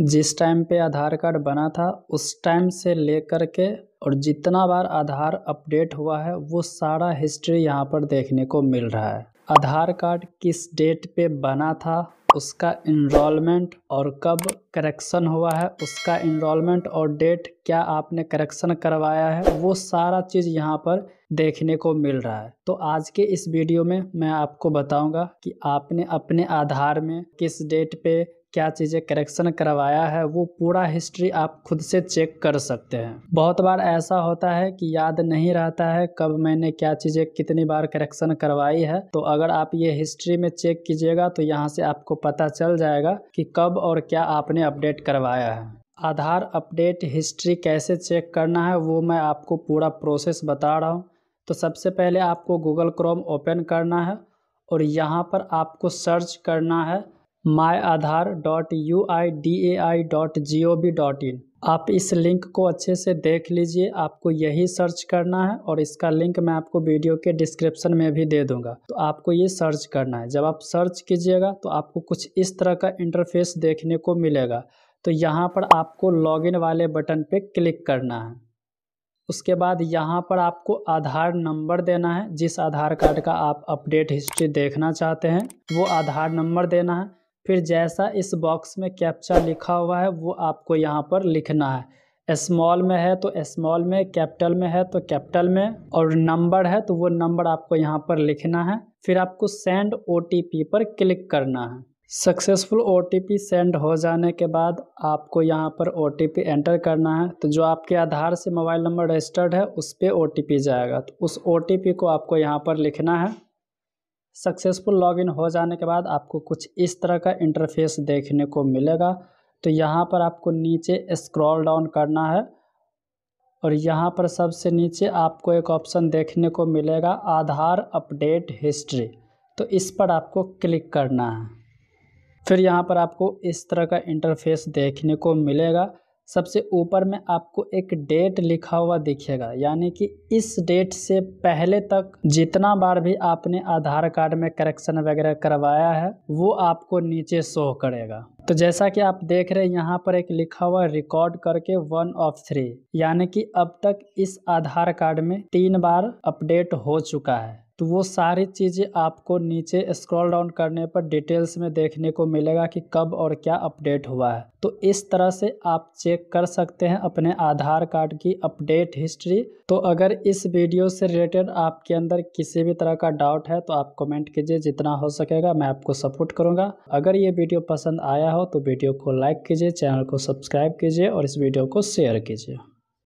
जिस टाइम पे आधार कार्ड बना था उस टाइम से लेकर के और जितना बार आधार अपडेट हुआ है वो सारा हिस्ट्री यहाँ पर देखने को मिल रहा है आधार कार्ड किस डेट पे बना था उसका इनरोलमेंट और कब करेक्शन हुआ है उसका इनरोलमेंट और डेट क्या आपने करेक्शन करवाया है वो सारा चीज़ यहाँ पर देखने को मिल रहा है तो आज के इस वीडियो में मैं आपको बताऊंगा कि आपने अपने आधार में किस डेट पे क्या चीज़ें करेक्शन करवाया है वो पूरा हिस्ट्री आप खुद से चेक कर सकते हैं बहुत बार ऐसा होता है कि याद नहीं रहता है कब मैंने क्या चीज़ें कितनी बार करेक्शन करवाई है तो अगर आप ये हिस्ट्री में चेक कीजिएगा तो यहाँ से आपको पता चल जाएगा कि कब और क्या आपने अपडेट करवाया है आधार अपडेट हिस्ट्री कैसे चेक करना है वो मैं आपको पूरा प्रोसेस बता रहा हूँ तो सबसे पहले आपको गूगल क्रोम ओपन करना है और यहाँ पर आपको सर्च करना है my Aadhaar dot U I D A I dot G O V dot in आप इस लिंक को अच्छे से देख लीजिए आपको यही सर्च करना है और इसका लिंक मैं आपको वीडियो के डिस्क्रिप्शन में भी दे दूंगा तो आपको ये सर्च करना है जब आप सर्च कीजिएगा तो आपको कुछ इस तरह का इंटरफेस देखने को मिलेगा तो यहाँ पर आपको लॉगिन वाले बटन पे क्लिक करना है उसके बाद यहाँ पर आपको आधार नंबर देना है जिस आधार कार्ड का आप अपडेट हिस्ट्री देखना चाहते हैं वो आधार नंबर देना है फिर जैसा इस बॉक्स में कैप्चा लिखा हुआ है वो आपको यहाँ पर लिखना है स्मॉल में है तो स्मॉल में कैपिटल में है तो कैपिटल में और नंबर है तो वो नंबर आपको यहाँ पर लिखना है फिर आपको सेंड ओ पर क्लिक करना है सक्सेसफुल ओ सेंड हो जाने के बाद आपको यहाँ पर ओ एंटर करना है तो जो आपके आधार से मोबाइल नंबर रजिस्टर्ड है उस पर ओ जाएगा तो उस ओ को आपको यहाँ पर लिखना है सक्सेसफुल लॉगिन हो जाने के बाद आपको कुछ इस तरह का इंटरफेस देखने को मिलेगा तो यहाँ पर आपको नीचे स्क्रॉल डाउन करना है और यहाँ पर सबसे नीचे आपको एक ऑप्शन देखने को मिलेगा आधार अपडेट हिस्ट्री तो इस पर आपको क्लिक करना है फिर यहाँ पर आपको इस तरह का इंटरफेस देखने को मिलेगा सबसे ऊपर में आपको एक डेट लिखा हुआ दिखेगा यानी कि इस डेट से पहले तक जितना बार भी आपने आधार कार्ड में करेक्शन वगैरह करवाया है वो आपको नीचे शो करेगा तो जैसा कि आप देख रहे हैं यहाँ पर एक लिखा हुआ रिकॉर्ड करके वन ऑफ थ्री यानी कि अब तक इस आधार कार्ड में तीन बार अपडेट हो चुका है तो वो सारी चीज़ें आपको नीचे स्क्रॉल डाउन करने पर डिटेल्स में देखने को मिलेगा कि कब और क्या अपडेट हुआ है तो इस तरह से आप चेक कर सकते हैं अपने आधार कार्ड की अपडेट हिस्ट्री तो अगर इस वीडियो से रिलेटेड आपके अंदर किसी भी तरह का डाउट है तो आप कमेंट कीजिए जितना हो सकेगा मैं आपको सपोर्ट करूँगा अगर ये वीडियो पसंद आया हो तो वीडियो को लाइक कीजिए चैनल को सब्सक्राइब कीजिए और इस वीडियो को शेयर कीजिए